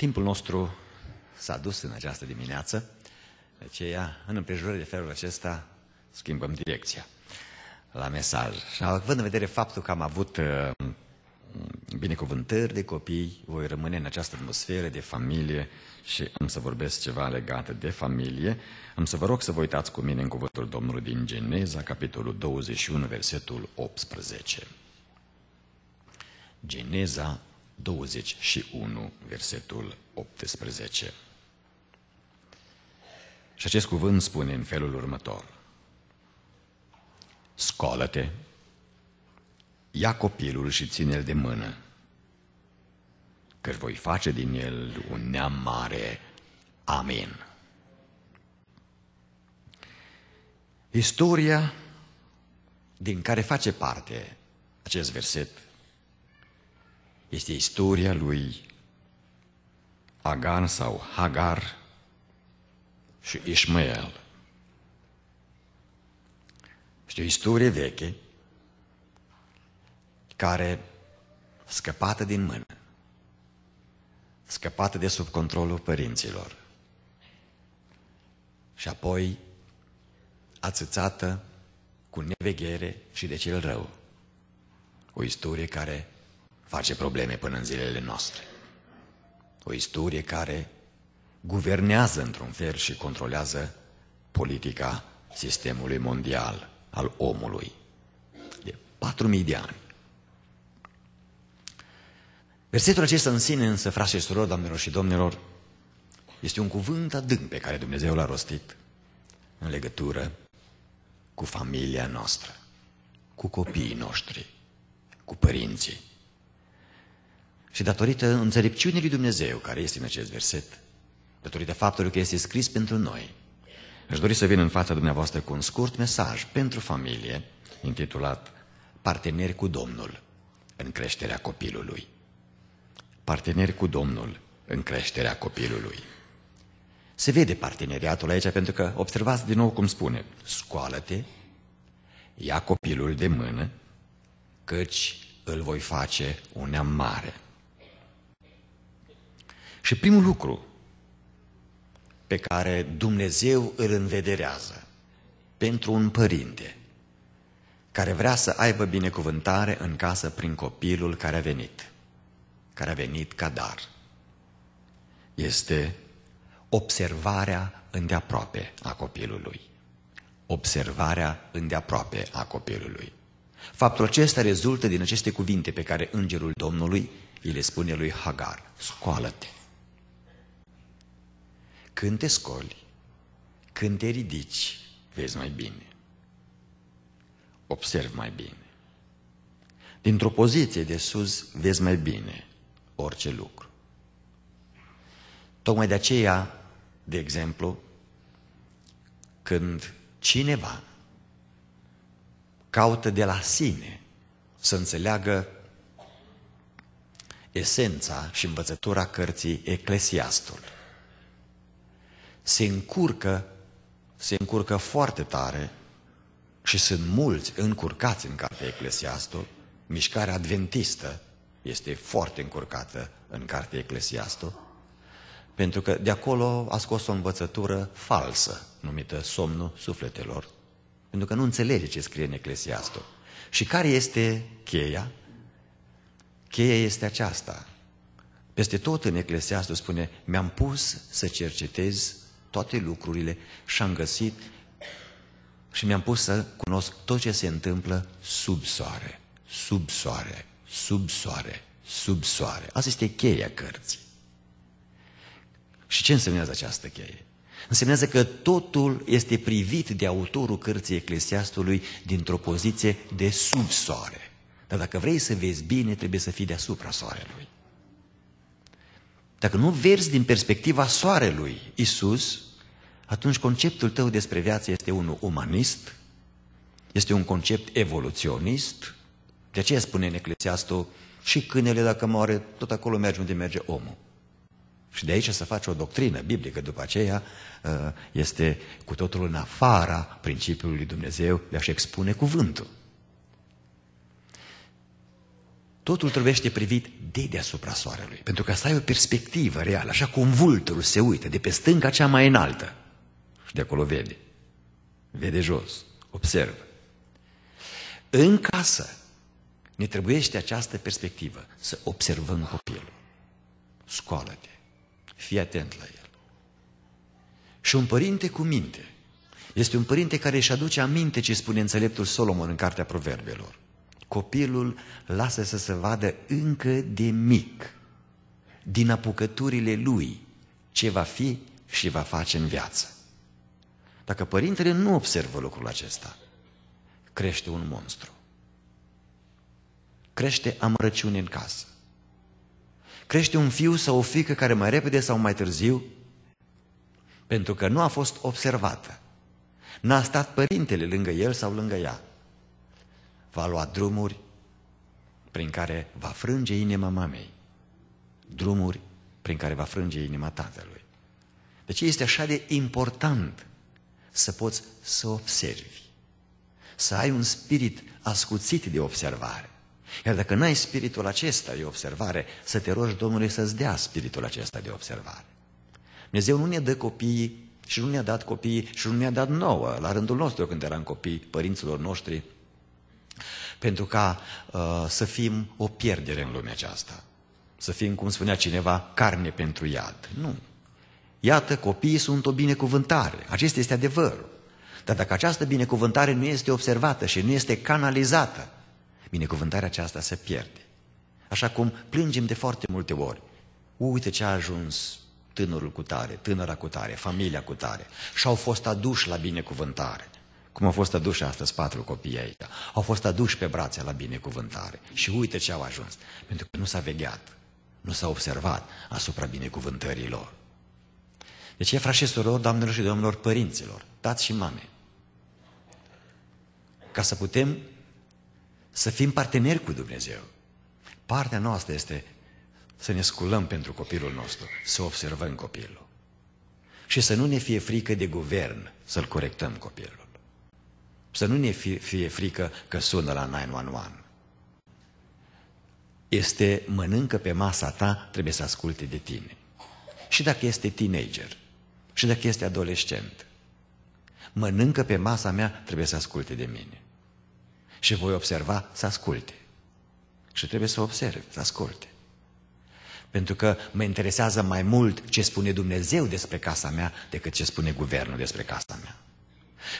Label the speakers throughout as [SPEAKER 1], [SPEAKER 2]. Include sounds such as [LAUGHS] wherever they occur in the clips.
[SPEAKER 1] Timpul nostru s-a dus în această dimineață, de aceea, în împrejurări de felul acesta, schimbăm direcția la mesaj. Și având în vedere faptul că am avut uh, binecuvântări de copii, voi rămâne în această atmosferă de familie și am să vorbesc ceva legat de familie. Am să vă rog să vă uitați cu mine în cuvântul Domnului din Geneza, capitolul 21, versetul 18. Geneza 21, versetul 18. Și acest cuvânt spune în felul următor. Scoală-te, ia copilul și ține-l de mână, că voi face din el un neam mare. Amin. Istoria din care face parte acest verset este istoria lui Agan sau Hagar și Ismael. Este o istorie veche care scăpată din mână, scăpată de sub controlul părinților și apoi ațățată cu neveghere și de cel rău. O istorie care face probleme până în zilele noastre. O istorie care guvernează într-un fel și controlează politica sistemului mondial al omului de 4.000 de ani. Versetul acesta în sine însă, frate și surori, doamnelor și domnilor, este un cuvânt adânc pe care Dumnezeu l-a rostit în legătură cu familia noastră, cu copiii noștri, cu părinții, și datorită înțelepciunii lui Dumnezeu care este în acest verset, datorită faptului că este scris pentru noi, aș dori să vin în fața dumneavoastră cu un scurt mesaj pentru familie, intitulat Parteneri cu Domnul în creșterea copilului. Parteneri cu Domnul în creșterea copilului. Se vede parteneriatul aici pentru că observați din nou cum spune, scoală-te, ia copilul de mână, căci îl voi face un neam mare. Și primul lucru pe care Dumnezeu îl învederează pentru un părinte care vrea să aibă binecuvântare în casă prin copilul care a venit, care a venit ca dar, este observarea îndeaproape a copilului. Observarea îndeaproape a copilului. Faptul acesta rezultă din aceste cuvinte pe care Îngerul Domnului îi le spune lui Hagar, scoală-te. Când te scoli, când te ridici, vezi mai bine. observ mai bine. Dintr-o poziție de sus vezi mai bine orice lucru. Tocmai de aceea, de exemplu, când cineva caută de la sine să înțeleagă esența și învățătura cărții Eclesiastul se încurcă, se încurcă foarte tare și sunt mulți încurcați în cartea Eclesiastul, mișcarea adventistă este foarte încurcată în cartea Eclesiastul, pentru că de acolo a scos o învățătură falsă, numită somnul sufletelor, pentru că nu înțelege ce scrie în Eclesiastul. Și care este cheia? Cheia este aceasta. Peste tot în Eclesiastul spune, mi-am pus să cercetez toate lucrurile și am găsit și mi-am pus să cunosc tot ce se întâmplă sub soare, sub soare, sub soare, sub soare. Asta este cheia cărții. Și ce înseamnă această cheie? Însemnează că totul este privit de autorul cărții Eclesiastului dintr-o poziție de sub soare. Dar dacă vrei să vezi bine, trebuie să fii deasupra soarelui. Dacă nu verzi din perspectiva soarelui, Isus atunci conceptul tău despre viață este unul umanist, este un concept evoluționist, de aceea spune în Eclesiastul, și câinele dacă moare, tot acolo merge unde merge omul. Și de aici să face o doctrină biblică după aceea uh, este cu totul în afara principiului Dumnezeu de a-și expune cuvântul. Totul trebuie privit de deasupra soarelui, pentru că să ai o perspectivă reală, așa cum vulturul se uită de pe stânga cea mai înaltă. Și de acolo vede. Vede jos, observă. În casă ne trebuiește această perspectivă, să observăm copilul. Scoală-te, fii atent la el. Și un părinte cu minte este un părinte care își aduce aminte ce spune înțeleptul Solomon în Cartea Proverbelor. Copilul lasă să se vadă încă de mic, din apucăturile lui, ce va fi și va face în viață. Dacă părintele nu observă lucrul acesta, crește un monstru. Crește amărăciune în casă. Crește un fiu sau o fică care mai repede sau mai târziu, pentru că nu a fost observată, n-a stat părintele lângă el sau lângă ea, va lua drumuri prin care va frânge inima mamei, drumuri prin care va frânge inima tatălui. Deci este așa de important să poți să observi, să ai un spirit ascuțit de observare. Iar dacă n-ai spiritul acesta de observare, să te rogi Domnului să-ți dea spiritul acesta de observare. Dumnezeu nu ne dă copiii și nu ne-a dat copiii și nu ne-a dat nouă, la rândul nostru când eram copii, părinților noștri, pentru ca uh, să fim o pierdere în lumea aceasta. Să fim, cum spunea cineva, carne pentru iad. Nu. Iată, copiii sunt o binecuvântare. Acesta este adevărul. Dar dacă această binecuvântare nu este observată și nu este canalizată, binecuvântarea aceasta se pierde. Așa cum plângem de foarte multe ori. Uite ce a ajuns tânărul cu tare, tânăra cu tare, familia cu tare. Și au fost aduși la binecuvântare. Cum au fost aduși astăzi patru copii aici. Au fost aduși pe brațe la binecuvântare. Și uite ce au ajuns. Pentru că nu s-a vegheat, nu s-a observat asupra binecuvântării lor. Deci, frați și surori, doamnelor și domnilor, părinților, tați și mame, ca să putem să fim parteneri cu Dumnezeu. Partea noastră este să ne sculăm pentru copilul nostru, să observăm copilul. Și să nu ne fie frică de guvern să-l corectăm copilul. Să nu ne fie, fie frică că sună la 911. Este mănâncă pe masa ta, trebuie să asculte de tine. Și dacă este teenager, și dacă este adolescent, mănâncă pe masa mea, trebuie să asculte de mine. Și voi observa să asculte. Și trebuie să observe, să asculte. Pentru că mă interesează mai mult ce spune Dumnezeu despre casa mea decât ce spune guvernul despre casa mea.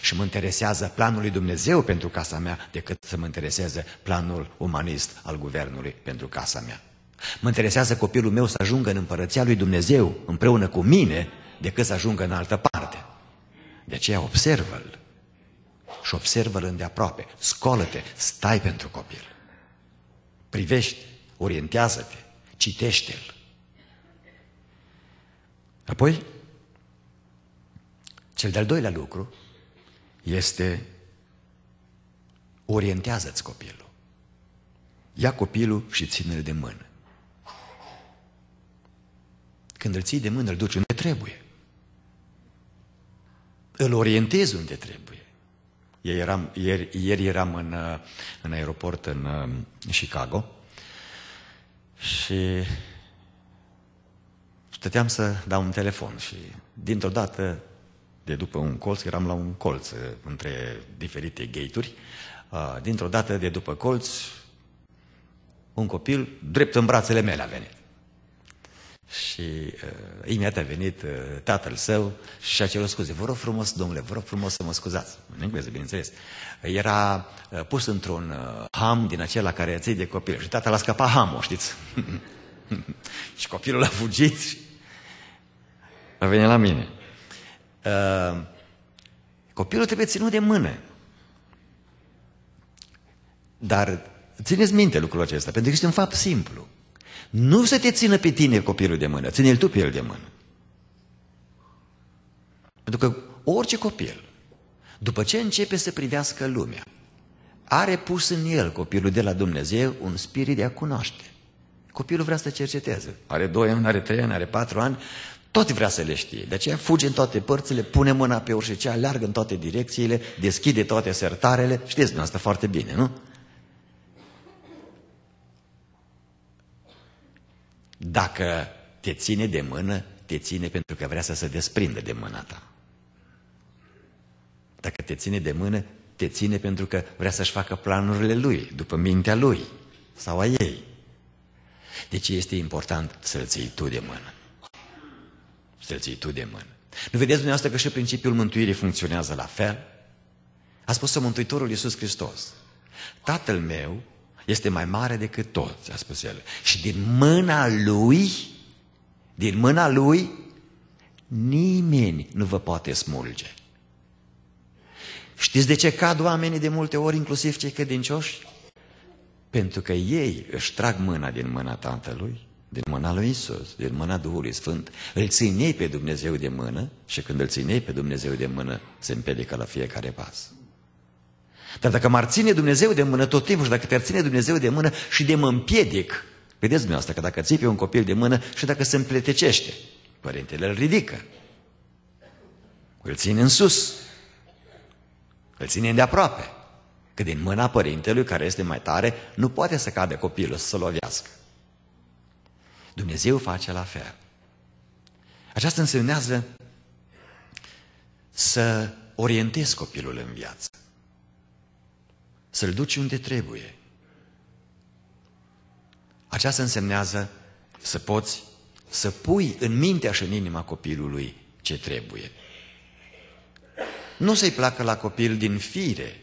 [SPEAKER 1] Și mă interesează planul lui Dumnezeu pentru casa mea decât să mă intereseze planul umanist al guvernului pentru casa mea. Mă interesează copilul meu să ajungă în împărăția lui Dumnezeu împreună cu mine decât să ajungă în altă parte. De aceea observă-l și observă-l îndeaproape, scolă te stai pentru copil. Privește, orientează-te, citește-l. Apoi, cel de-al doilea lucru este orientează-ți copilul. Ia copilul și ține-l de mână. Când îl ții de mână, îl duci unde trebuie îl orientez unde trebuie. Ieri eram, ieri, ieri eram în, în aeroport în, în uh, Chicago și stăteam să dau un telefon și dintr-o dată, de după un colț, eram la un colț uh, între diferite gate-uri, uh, dintr-o dată, de după colț, un copil drept în brațele mele a venit. Și uh, imediat a venit uh, tatăl său și a cerut scuze. Vă rog frumos, domnule, vă rog frumos să mă scuzați. În engleză, bineînțeles. Era uh, pus într-un uh, ham din acela care ții de copil. Și tatăl a scăpat hamul, știți? [LAUGHS] și copilul a fugit și a venit la mine. Uh, copilul trebuie ținut de mână. Dar țineți minte lucrul acesta, pentru că este un fapt simplu. Nu să te țină pe tine copilul de mână, ține-l tu pe el de mână. Pentru că orice copil, după ce începe să privească lumea, are pus în el copilul de la Dumnezeu un spirit de a cunoaște. Copilul vrea să cerceteze. Are 2 ani, are 3 ani, are 4 ani, tot vrea să le știe. De aceea fuge în toate părțile, pune mâna pe orice cea, leargă în toate direcțiile, deschide toate sertarele. Știți dumneavoastră foarte bine, nu? Dacă te ține de mână, te ține pentru că vrea să se desprindă de mâna ta. Dacă te ține de mână, te ține pentru că vrea să-și facă planurile lui, după mintea lui sau a ei. Deci este important să-l ții tu de mână. Să-l ții tu de mână. Nu vedeți dumneavoastră că și principiul mântuirii funcționează la fel? A spus-o Mântuitorul Iisus Hristos. Tatăl meu este mai mare decât toți, a spus el. Și din mâna lui, din mâna lui, nimeni nu vă poate smulge. Știți de ce cad oamenii de multe ori, inclusiv cei credincioși? Pentru că ei își trag mâna din mâna Tatălui, din mâna lui Isus, din mâna Duhului Sfânt. Îl țin ei pe Dumnezeu de mână și când îl țin ei pe Dumnezeu de mână, se împiedică la fiecare pas. Dar dacă m-ar ține Dumnezeu de mână tot timpul și dacă te-ar ține Dumnezeu de mână și de mă împiedic, vedeți dumneavoastră că dacă ții pe un copil de mână și dacă se împletecește, părintele îl ridică, îl ține în sus, îl ține de aproape, că din mâna părintelui care este mai tare nu poate să cadă copilul să se lovească. Dumnezeu face la fel. Aceasta însemnează să orientez copilul în viață să-l duci unde trebuie. Aceasta însemnează să poți să pui în mintea și în inima copilului ce trebuie. Nu să-i placă la copil din fire,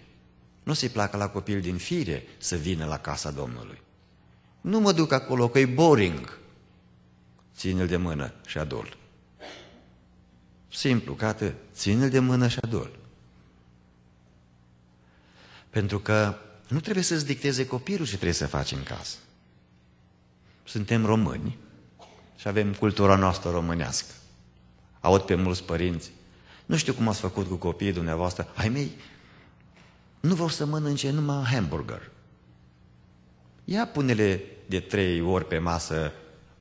[SPEAKER 1] nu să-i placă la copil din fire să vină la casa Domnului. Nu mă duc acolo că e boring. Ține-l de mână și adol. Simplu, atât. ține-l de mână și adol. Pentru că nu trebuie să-ți dicteze copilul ce trebuie să faci în casă. Suntem români și avem cultura noastră românească. Aud pe mulți părinți, nu știu cum ați făcut cu copiii dumneavoastră, ai mei, nu vor să mănânce numai hamburger. Ia pune-le de trei ori pe masă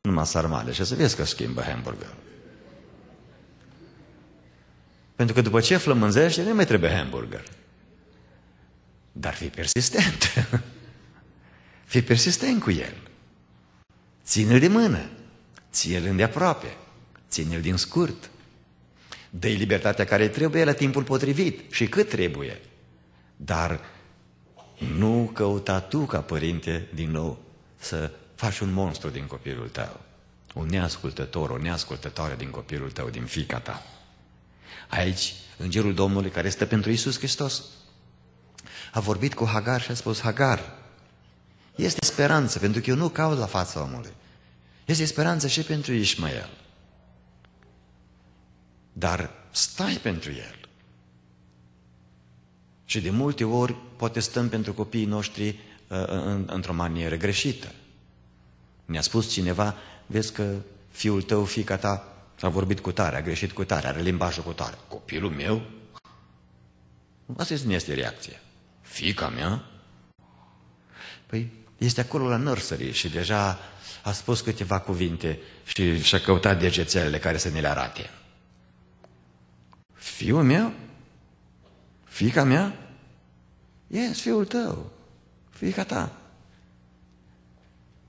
[SPEAKER 1] numai sarmale și să vezi că schimbă hamburger. Pentru că după ce flămânzește, nu mai trebuie hamburger. Dar fii persistent. [LAUGHS] fii persistent cu el. Ține-l de mână. Ține-l îndeaproape. Ține-l din scurt. dă libertatea care trebuie la timpul potrivit și cât trebuie. Dar nu căuta tu ca părinte din nou să faci un monstru din copilul tău. Un neascultător, o neascultătoare din copilul tău, din fica ta. Aici, Îngerul Domnului care stă pentru Isus Hristos, a vorbit cu Hagar și a spus, Hagar, este speranță, pentru că eu nu caut la fața omului. Este speranță și pentru Ismael. Dar stai pentru el. Și de multe ori poate stăm pentru copiii noștri uh, uh, într-o manieră greșită. Ne-a spus cineva, vezi că fiul tău, fica ta, a vorbit cu tare, a greșit cu tare, are limbajul cu tare. Copilul meu? Asta nu este reacția. Fica mea? Păi este acolo la nursery și deja a spus câteva cuvinte și și-a căutat degețelele care să ne le arate. Fiul meu? Fica mea? Yes, fiul tău, fica ta. De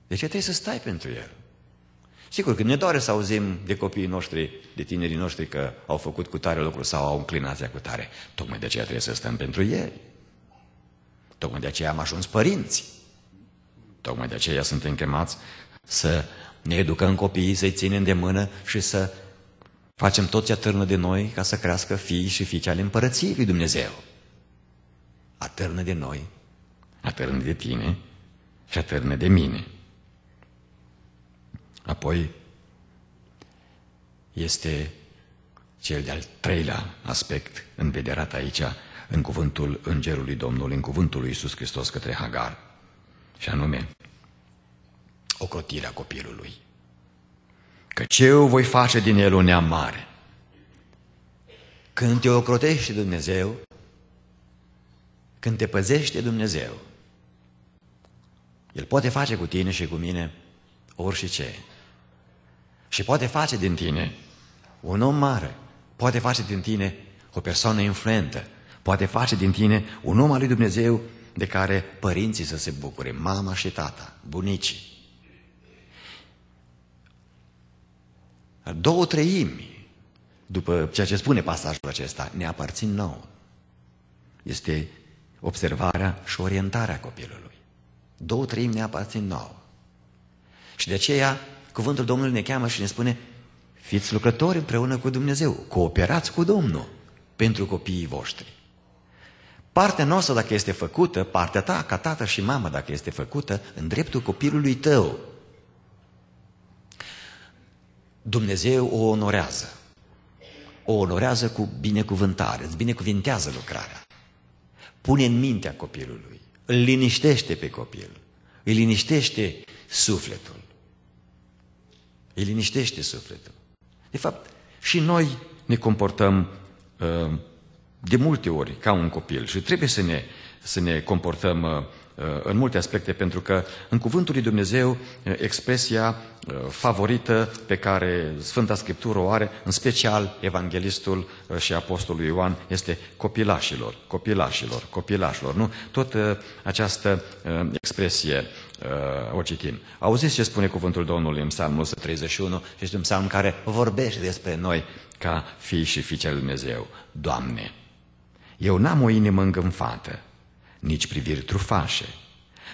[SPEAKER 1] Deci trebuie să stai pentru el. Sigur că ne doare să auzim de copiii noștri, de tinerii noștri că au făcut cu tare lucru sau au înclinația cu tare. Tocmai de aceea trebuie să stăm pentru ei. Tocmai de aceea am ajuns părinți. Tocmai de aceea suntem chemați să ne educăm copiii, să-i ținem de mână și să facem tot ce atârnă de noi ca să crească fii și fiice ale împărăției lui Dumnezeu. Atârnă de noi, atârnă de tine și atârnă de mine. Apoi este cel de-al treilea aspect vederat aici în cuvântul Îngerului Domnului, în cuvântul lui Iisus Hristos către Hagar, și anume, ocrotirea copilului. Că ce eu voi face din el o neam mare? Când te ocrotește Dumnezeu, când te păzește Dumnezeu, El poate face cu tine și cu mine orice. Și poate face din tine un om mare, poate face din tine o persoană influentă, poate face din tine un om al lui Dumnezeu de care părinții să se bucure, mama și tata, bunicii. Două treimi, după ceea ce spune pasajul acesta, ne aparțin nouă. Este observarea și orientarea copilului. Două treimi ne aparțin nouă. Și de aceea, cuvântul Domnului ne cheamă și ne spune, fiți lucrători împreună cu Dumnezeu, cooperați cu Domnul pentru copiii voștri. Partea noastră, dacă este făcută, partea ta, ca tată și mamă, dacă este făcută, în dreptul copilului tău, Dumnezeu o onorează. O onorează cu binecuvântare, îți binecuvintează lucrarea. Pune în mintea copilului, îl liniștește pe copil, îi liniștește sufletul. Îi liniștește sufletul. De fapt, și noi ne comportăm uh, de multe ori ca un copil și trebuie să ne, să ne comportăm uh, uh, în multe aspecte, pentru că în Cuvântul lui Dumnezeu uh, expresia favorită pe care Sfânta Scriptură o are, în special Evanghelistul și Apostolul Ioan, este copilașilor, copilașilor, copilașilor, nu? Tot această expresie o citim. Auziți ce spune cuvântul Domnului în psalmul 131 și este un psalm care vorbește despre noi ca fii și fiice Lui Dumnezeu. Doamne, eu n-am o inimă îngânfată, nici priviri trufașe.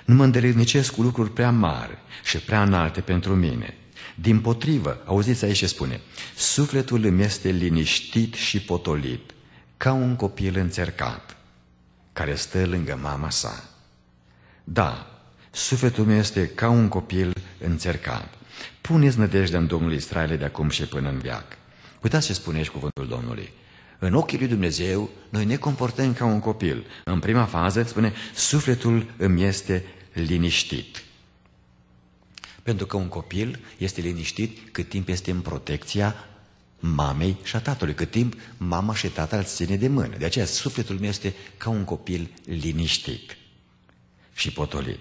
[SPEAKER 1] Nu mă îndeletnicesc cu lucruri prea mari și prea înalte pentru mine. Din potrivă, auziți aici ce spune, sufletul îmi este liniștit și potolit, ca un copil înțercat, care stă lângă mama sa. Da, sufletul meu este ca un copil înțercat. Puneți nădejdea în Domnul Israel de acum și până în viac. Uitați ce spune aici cuvântul Domnului. În ochii lui Dumnezeu, noi ne comportăm ca un copil. În prima fază, spune, sufletul îmi este liniștit. Pentru că un copil este liniștit cât timp este în protecția mamei și a tatălui, cât timp mama și tatăl îl ține de mână. De aceea sufletul meu este ca un copil liniștit și potolit.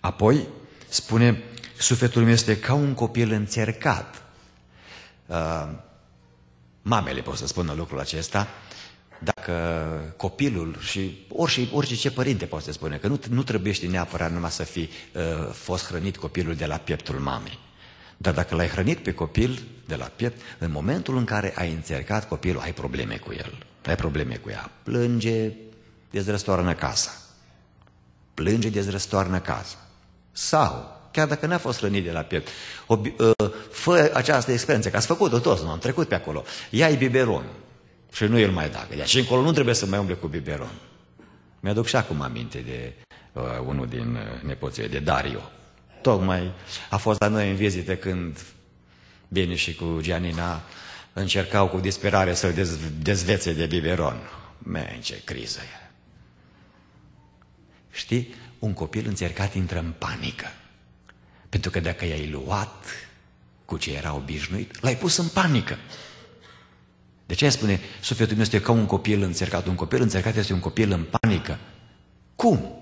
[SPEAKER 1] Apoi spune, sufletul meu este ca un copil înțercat. Uh, Mamele pot să spună lucrul acesta, dacă copilul și orice, orice ce părinte poate să spune, că nu, nu trebuie neapărat numai să fi uh, fost hrănit copilul de la pieptul mamei. Dar dacă l-ai hrănit pe copil de la piept, în momentul în care ai încercat copilul, ai probleme cu el. Ai probleme cu ea. Plânge, dezrăstoarnă casa. Plânge, dezrăstoarnă casa. Sau chiar dacă n-a fost rănit de la piept. O, ă, fă această experiență, că ați făcut-o toți, nu am trecut pe acolo. Ia-i biberon și nu îl mai dacă. Deci încolo nu trebuie să mai umble cu biberon. Mi-aduc și acum aminte de uh, unul din uh, nepoții, de Dario. Tocmai a fost la noi în vizită când Bine și cu Gianina încercau cu disperare să-l dez, dezvețe de biberon. Man, ce criză e! Știi, un copil încercat intră în panică. Pentru că dacă i-ai luat cu ce era obișnuit, l-ai pus în panică. De ce spune, sufletul meu este ca un copil încercat? Un copil încercat este un copil în panică. Cum?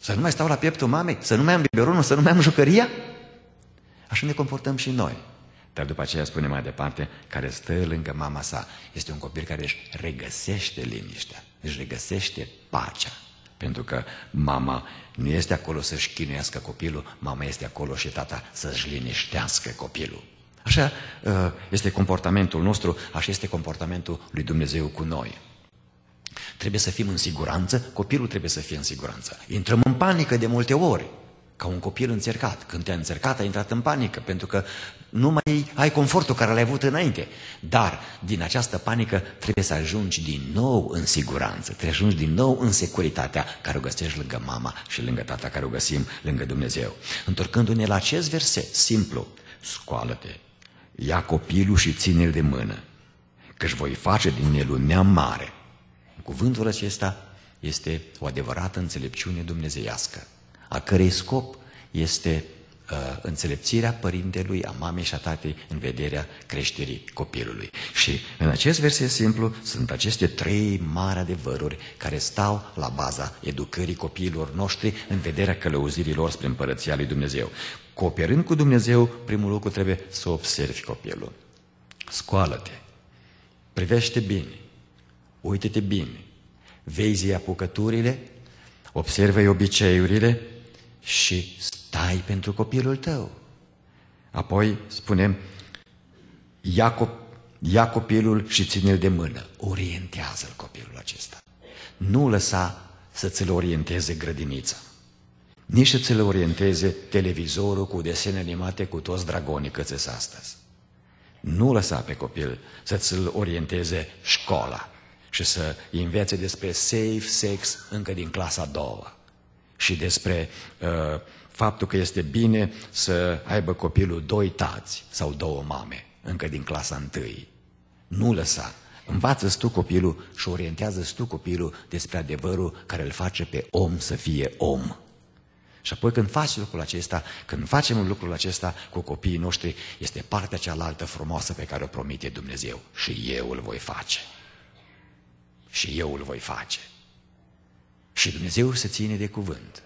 [SPEAKER 1] Să nu mai stau la pieptul mamei? Să nu mai am biberonul? Să nu mai am jucăria? Așa ne comportăm și noi. Dar după aceea spune mai departe, care stă lângă mama sa, este un copil care își regăsește liniștea, își regăsește pacea. Pentru că mama nu este acolo să-și chinuiască copilul, mama este acolo și tata să-și liniștească copilul. Așa ă, este comportamentul nostru, așa este comportamentul lui Dumnezeu cu noi. Trebuie să fim în siguranță, copilul trebuie să fie în siguranță. Intrăm în panică de multe ori. Ca un copil înțercat. Când te-a înțercat, ai intrat în panică, pentru că nu mai ai confortul care l-ai avut înainte. Dar din această panică trebuie să ajungi din nou în siguranță, trebuie să ajungi din nou în securitatea care o găsești lângă mama și lângă tata care o găsim lângă Dumnezeu. Întorcându-ne la acest verset simplu, scoală-te, ia copilul și ține-l de mână, că voi face din el un neam mare. Cuvântul acesta este o adevărată înțelepciune dumnezeiască a cărei scop este uh, înțelepțirea părintelui, a mamei și a tatei în vederea creșterii copilului. Și în acest verset simplu sunt aceste trei mari adevăruri care stau la baza educării copiilor noștri în vederea călăuzirilor spre împărăția lui Dumnezeu. Cooperând cu Dumnezeu, primul lucru trebuie să observi copilul. Scoală-te, privește bine, uite te bine, vezi apucăturile, observă obiceiurile, și stai pentru copilul tău. Apoi spunem, ia, cop- ia copilul și ține-l de mână. Orientează-l copilul acesta. Nu lăsa să ți-l orienteze grădinița. Nici să ți-l orienteze televizorul cu desene animate cu toți dragonii cățes astăzi. Nu lăsa pe copil să ți-l orienteze școala și să învețe despre safe sex încă din clasa a doua și despre uh, faptul că este bine să aibă copilul doi tați sau două mame, încă din clasa întâi. Nu lăsa. învață tu copilul și orientează tu copilul despre adevărul care îl face pe om să fie om. Și apoi când faci lucrul acesta, când facem lucrul acesta cu copiii noștri, este partea cealaltă frumoasă pe care o promite Dumnezeu. Și eu îl voi face. Și eu îl voi face. Și Dumnezeu se ține de cuvânt.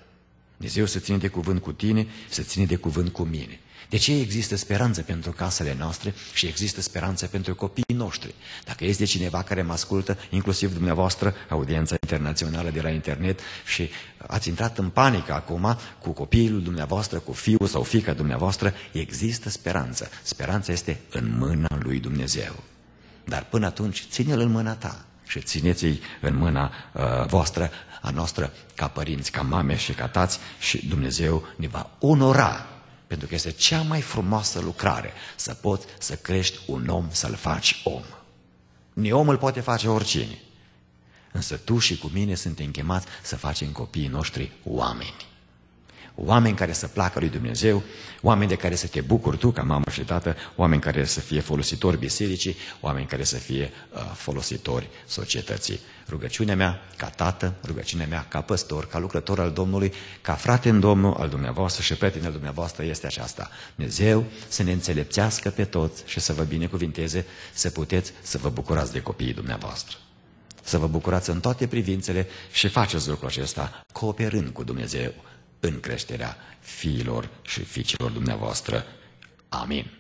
[SPEAKER 1] Dumnezeu se ține de cuvânt cu tine, se ține de cuvânt cu mine. De ce există speranță pentru casele noastre și există speranță pentru copiii noștri? Dacă este cineva care mă ascultă, inclusiv dumneavoastră, audiența internațională de la internet, și ați intrat în panică acum cu copilul dumneavoastră, cu fiul sau fica dumneavoastră, există speranță. Speranța este în mâna lui Dumnezeu. Dar până atunci, ține-l în mâna ta și țineți-i în mâna uh, voastră a noastră ca părinți, ca mame și ca tați și Dumnezeu ne va onora pentru că este cea mai frumoasă lucrare să poți să crești un om, să-l faci om. Ni om îl poate face oricine. Însă tu și cu mine suntem chemați să facem copiii noștri oameni. Oameni care să placă lui Dumnezeu, oameni de care să te bucuri tu ca mamă și tată, oameni care să fie folositori bisericii, oameni care să fie uh, folositori societății. Rugăciunea mea ca tată, rugăciunea mea ca păstor, ca lucrător al Domnului, ca frate în Domnul al dumneavoastră și prietenul dumneavoastră este aceasta. Dumnezeu să ne înțelepțească pe toți și să vă binecuvinteze, să puteți să vă bucurați de copiii dumneavoastră să vă bucurați în toate privințele și faceți lucrul acesta cooperând cu Dumnezeu, în creșterea fiilor și fiicilor dumneavoastră. Amin.